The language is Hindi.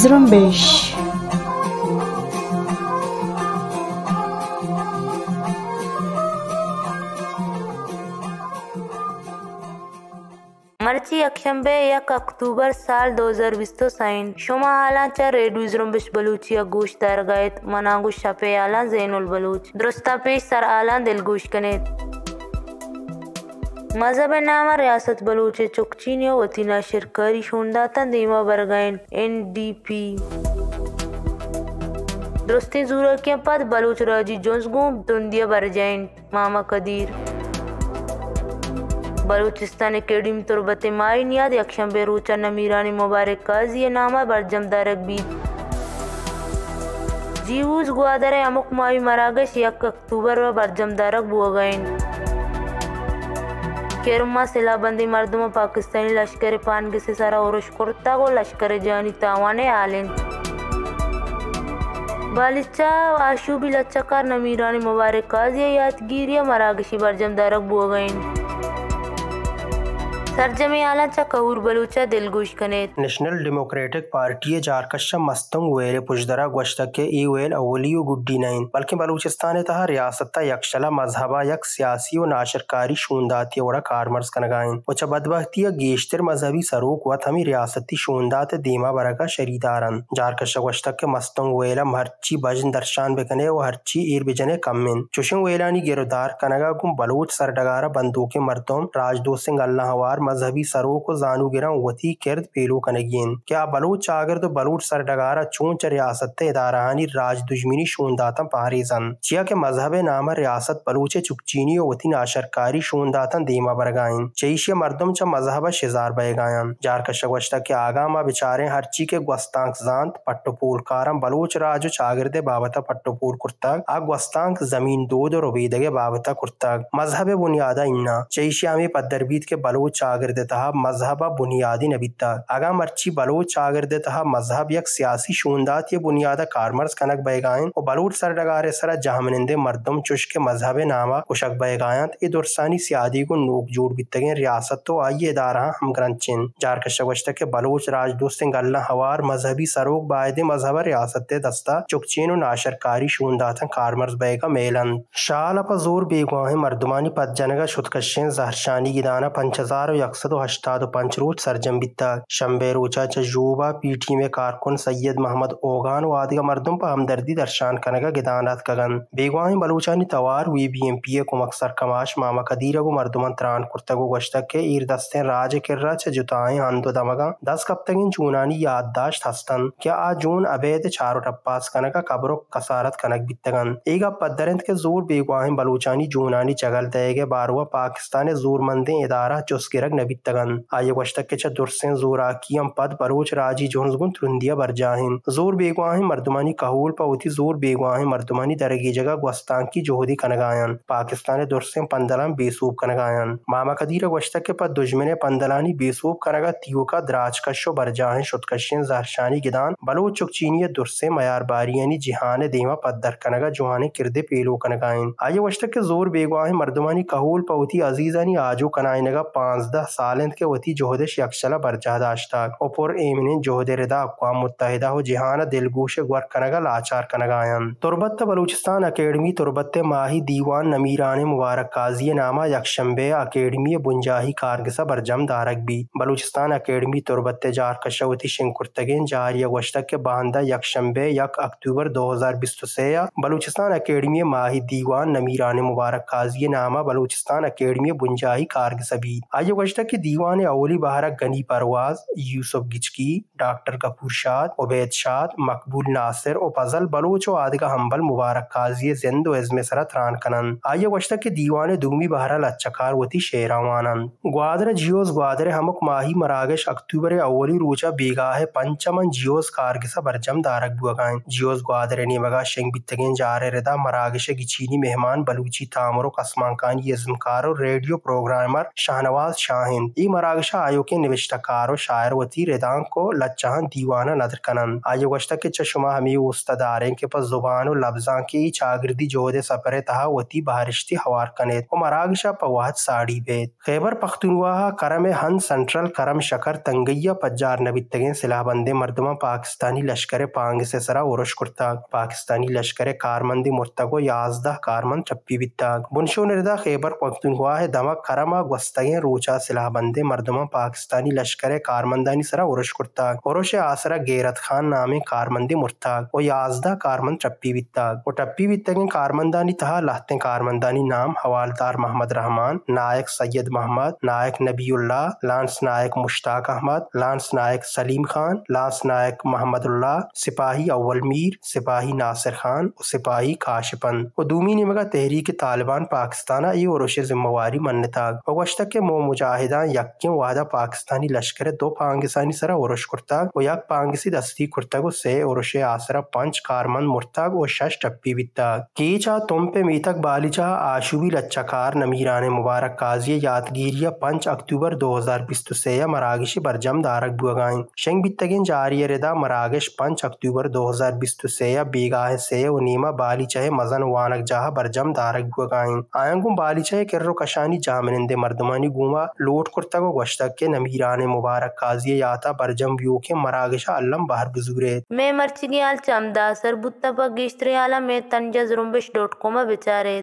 Zrumbeixe मार्ची अक्षम्बे या अक्टूबर साल 2020 तो साइन शोमा आला चा रेडुजरों बिश बलूची या गुश दर गए मनांगु शपे आला जेनुल बलूच दृष्टा पेश सर आला दिल गुश कने मजहब नामा रियासत बलूचे चुकचीनियो वतीना शिरकारी शुंदाता दीमा बरगैन एन डी पी दृष्टि जूर के पद बलूच राजी जोंसगू दुंदिया बरजैन मामा कदीर बलूचिस्तान केडीम तुरबत नियाद अक्षम बेरोचा नमीरानी मुबारक काजी नामा बरजम दारक बीत जीवूज ग्वादर अमुक मावी मरागश एक अक्टूबर व बरजम दारक गए केरमा सिलाबंदी मर्दम पाकिस्तानी लश्कर पान से सारा और कुर्ता को लश्कर जानी तावाने आलिन बालिचा आशूबी लच्चाकार नमीरानी मुबारक काजी यादगीरिया मरागशी बरजम दारक बुआगैन सरजम आला चकऊर बलूचा दिलगुश कनेत नेशनल डेमोक्रेटिक पार्टी जारकश मस्तंग वेरे पुजदरा गश्तक के ई वेल अवलियो गुड्डी नैन बल्कि बलूचिस्तान तह रियासत यकशला मजहबा यक सियासी व नाशरकारी शूंदाती वड़ा कारमर्स कनगाइन उच बदबहती गेश्तर मजहबी सरोक व थमी रियासती शूंदात दीमा बरका शरीदारन जारकश गश्तक के मस्तंग वेलम हरची भजन दर्शान बेकने व हरची ईर बिजने कमिन चुशिंग वेलानी गिरदार कनगा गुम बलूच सरडगारा बंदूकें मरतों सिंह मजहबी सरो को जानू गिरा वती किरद पेलो कनगियन क्या बलोच चागर तो बलोच सर डगारा चोंच रियासत ते इदारानी राज दुश्मनी शोनदातम पहारेजन चिया के मजहब नाम रियासत बलोचे चुपचीनी वती नाशरकारी शोनदातन देमा बरगाइन चईशिया मरदम च मजहब शिजार बैगायन जार का शगवश्ता के आगा बिचारे हर ची के ग्वस्तांक जानत पट्टोपोल कारम बलोच राज चागिरदे बाबता पट्टोपोल कुर्तक आ ग्वस्तांक जमीन दोद और उबीदगे बाबता कुर्तक मजहब बुनियादा इन्ना चईशिया में पदरबीत के बलोच आगर्दतः मजहब बुनियादी नबीता आगा मर्ची बलोच आगर्दतः मजहब यक सियासी शूंदात ये बुनियादा कारमर्स कनक बैगायन और बलूट सर डगारे सरा जहामनिंदे मरदम चुश्क मजहब नामा कुशक बैगायत ये दुरसानी सियादी को नोक जोड़ बितगे रियासत तो आइये दारा हम ग्रंचिन जार कशवश्त के बलोच राजदूत गल्ला हवार मजहबी सरोग बायद मजहब रियासत दस्ता चुकचीन नाशरकारी शूंदाथन कारमर्स बैगा मेलन शाल अपा जोर बेगुआ मरदमानी पद जनगा शुदकशन जहरशानी गिदाना पंच हज़ार यकसद हशताद पंच रूच सरजम बिता शंबे रोचा चूबा पीठी में कारकुन सैयद मोहम्मद ओगान वादगा मरदम पर हमदर्दी दर्शान कनगा गिदानाथ कगन बेगवाही बलूचानी तवार हुई बी एम पी ए को मकसर कमाश मामा कदीर को मरदमन त्रान कुर्तगो गश्तक के ईर दस्ते राज किर्रा च जुताए हंदो दमगा दस कब तक इन चूनानी याददाश्त हस्तन क्या आज जून अबेद चारो टप्पास कनका कब्रो कसारत कनक बितगन एक अब पदरंत के जोर बेगवाही बलूचानी जूनानी चगल तय गए बारवा पाकिस्तान जोर मंदे इदारा चुस्किर नबितगन आयो वश्तक दुर्से जोरा कियम पद परोच राजी जोनगुन त्रुंदिया बर जाहिन जोर बेगवाहे मर्दमानी कहूल पवती जोर बेगवाहे मर्दमानी दरगी जगह गुस्तान की जोहदी कनगायन पाकिस्तान दुर्से पंदलान बेसूब कनगायन मामा कदीर वश्तक के पद दुश्मन पंदलानी बेसूब कनगा तीयो का द्राज कशो बर जाहे शुतकशियन जहरशानी गिदान बलोच चुकचीनी दुर्से मयार बारियनी जिहान देवा पद दर कनगा जुहाने किरदे पेलो कनगायन आयो वश्तक के जोर है मर्दमानी कहूल पवती अजीजानी आजो कनाय पांच द ಸಾಲೆಂತ್ಗೆ ವತಿ ಜೊಹದೆ ಶಕ್ಷಲ ಬರ್ಜಹದಾಶ್ತಾಗ್ ಒಪೊರ್ ಏಮಿನಿನ್ ಜೊಹದೆ ರೆದ ಅಕ್ವಾಮ್ ಮುತ್ತಹಿದ ಹೊ ಜಿಹಾನ ದಿಲ್ಗೂಶ ಗ್ವರ್ ಕನಗ ಲಾಚಾರ್ ಕನಗಾಯನ್ तुरबत बलूचिस्तान अकेडमी तुरबत माही दीवान नमीरान मुबारक काजिय नामा यकशंबे अकेडमी बुंजाही कारगसा बरजम दारक भी बलूचिस्तान अकेडमी तुरबत जार कशवती शिंकुर्तगिन जारिया वशतक के बहंदा यकशंबे यक अक्टूबर दो हज़ार बिस्त से बलूचिस्तान अकेडमी माही दीवान नमीरान मुबारक काजिय नामा बलूचिस्तान अकेडमी बुंजाही कारगसा भी आयो नौबश्ता के दीवान अवली बहारा गनी परवाज यूसुफ गिचकी डॉक्टर कपूर शाद उबैद शाद मकबूल नासिर और फजल बलोच और का हम्बल मुबारक काजी जिंद व थरान कनन आया वश्ता के दीवान दूमी बहारा लच्चकार वती शेरावानंद ग्वादर जियोज ग्वादर हमक माही मरागश अक्टूबर अवली रोचा बेगा है पंचमन जियोज कारगिसा बरजम दारक बुआ जियोज ग्वादर ने मगा शेंग बितगें जारे रदा मरागश गिचीनी मेहमान बलूची तामरो कसमांकानी यजमकार और रेडियो प्रोग्रामर शाहनवाज शाह ಚಾಹಿನ್ ಈ ಮರಾಗಶ ಆಯೋಕೆ ನಿವಿಷ್ಟಕಾರು ಶಾಯರವತಿ ರೆದಾಂಗ್ ಕೋ ಲಚ್ಚಾನ್ दीवाना नदर कनन आयोगश्ता के चशुमा हमी उस्तदारें के पस जुबान और लफ्जा की चागिरदी जोहदे सफरे तहा वती बारिशती हवार कनेत और मरागशा पवाहत साड़ी बेत खैबर पख्तुनवाहा करम हन सेंट्रल करम शकर तंगैया पज्जार नबितगे सिलाबंदे मरदमा पाकिस्तानी लश्कर पांग से सरा उरश कुर्ता पाकिस्तानी लश्कर कारमंदी मुर्तगो याजदा कारमंद चप्पी बित्ता बुनशो निर्दा खैबर पख्तुनवा है दमक करम गोस्तगे रोचा सिलाबंदे मर्दमा पाकिस्तानी लश्कर कारमंदानी सरा उरश कुर्ता उरश आसरा गेरत खान नामे कारमंदी मुर्ता वो याजदा कारमंद टप्पी वित्ता वो टप्पी वित्ता कारमंदानी तहा लहते कारमंदानी नाम हवालदार मोहम्मद रहमान नायक सैयद मोहम्मद नायक नबीउल्ला लांस नायक मुश्ताक अहमद लांस नायक सलीम खान लांस नायक मोहम्मदुल्ला सिपाही अव्वल मीर सिपाही नासिर खान और सिपाही काशपन वो दूमी ने तहरीक तालिबान पाकिस्तान ये उरश जिम्मेवारी मन्नता मुजाहिदान यक्कें वादा पाकिस्तानी लश्कर दो पाकिस्तानी सरा उरुश कुर्ताक व यक पाकिस्तानी दस्ती कुर्तक से उरुश आसरा पंच कारमन मुर्तक और शश टप्पी बित्तक कीचा तुम पे मीतक बालिचा आशुबी लच्चाकार नमीरान मुबारक काजिय यादगीरिया पंच अक्टूबर दो हजार बिस्तु से मरागिश बरजम दारक बुगाई शेंग बित्तगिन जारी रेदा मरागिश पंच अक्टूबर दो हजार बिस्तु से बेगाह से नीमा बालिचा मजन वानक जहा बरजम दारक बुगाई आयंगुम बालिचा किर्रो कशानी जामिनंदे मर्दमानी गुमा लोट कुर्तक गश्तक के नमीरा मुबारक काजिए याता बरजम व्यू के मरागशा अलम बाहर गुजरे मैं मरचिनी अल चमदा सरबुत्ता पगिश्रे आला में तंजा डॉट कॉम बेचारे